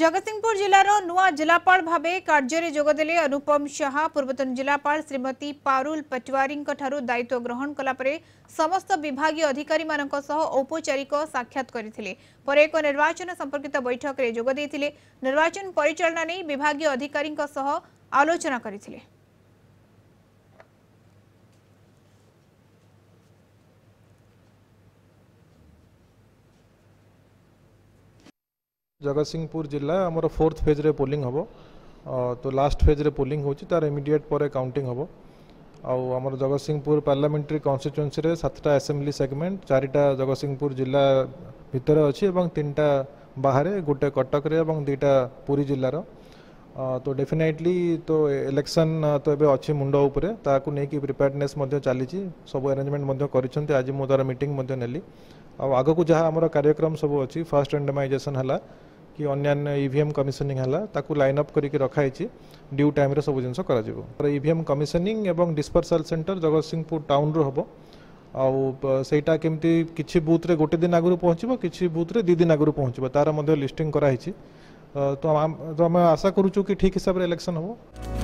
ଜଗତସିଂହପୁର ଜିଲ୍ଲାର ନୂଆ ଜିଲ୍ଲାପାଳ ଭାବେ କାର୍ଯ୍ୟରେ ଯୋଗଦେଲେ ଅନୁପମ ଶାହା ପୂର୍ବତନ ଜିଲ୍ଲାପାଳ ଶ୍ରୀମତୀ ପାରୁଲ ପଟୱାରୀଙ୍କଠାରୁ ଦାୟିତ୍ୱ ଗ୍ରହଣ କଲାପରେ ସମସ୍ତ ବିଭାଗୀୟ ଅଧିକାରୀମାନଙ୍କ ସହ ଔପଚାରିକ ସାକ୍ଷାତ କରିଥିଲେ ପରେ ଏକ ନିର୍ବାଚନ ସମ୍ପର୍କିତ ବୈଠକରେ ଯୋଗ ଦେଇଥିଲେ ନିର୍ବାଚନ ପରିଚାଳନା ନେଇ ବିଭାଗୀୟ ଅଧିକାରୀଙ୍କ ସହ ଆଲୋଚନା କରିଥିଲେ ଜଗତସିଂହପୁର ଜିଲ୍ଲା ଆମର ଫୋର୍ଥ ଫେଜ୍ରେ ପୋଲିଂ ହେବ ତ ଲାଷ୍ଟ ଫେଜ୍ରେ ପୋଲିଂ ହେଉଛି ତା'ର ଇମିଡ଼ିଏଟ୍ ପରେ କାଉଣ୍ଟିଂ ହେବ ଆଉ ଆମର ଜଗତସିଂହପୁର ପାର୍ଲାମେଣ୍ଟାରୀ କନଷ୍ଟିଚୁଏନ୍ସିରେ ସାତଟା ଆସେମ୍ବଲି ସେଗମେଣ୍ଟ ଚାରିଟା ଜଗତସିଂହପୁର ଜିଲ୍ଲା ଭିତରେ ଅଛି ଏବଂ ତିନିଟା ବାହାରେ ଗୋଟେ କଟକରେ ଏବଂ ଦୁଇଟା ପୁରୀ ଜିଲ୍ଲାର तो डेफिनेटली तो इलेक्शन तो ए अच्छी मुंड उपर चली सब आरेजमेंट कर आज मु मीट नेली आग को जहाँ आम कार्यक्रम सब अच्छी फास्ट रेंडमाइजेसन है कि अन्य इभिएम कमिशनिंग है लाइनअप करके रखाई ड्यू टाइम सब जिन कर कमिशनिंग और डिस्पर्सल सेन्टर जगत सिंहपुर टाउन रु हम आउ सेटा केमती किसी बूथ्रे गोटे दिन आगु पहुँचब किसी बूथ रे दी दिन आगु पहुँचब तार लिस्ट कराई तो हम तो मैं आशा करूँ कि ठीक हिसाब से इलेक्शन हो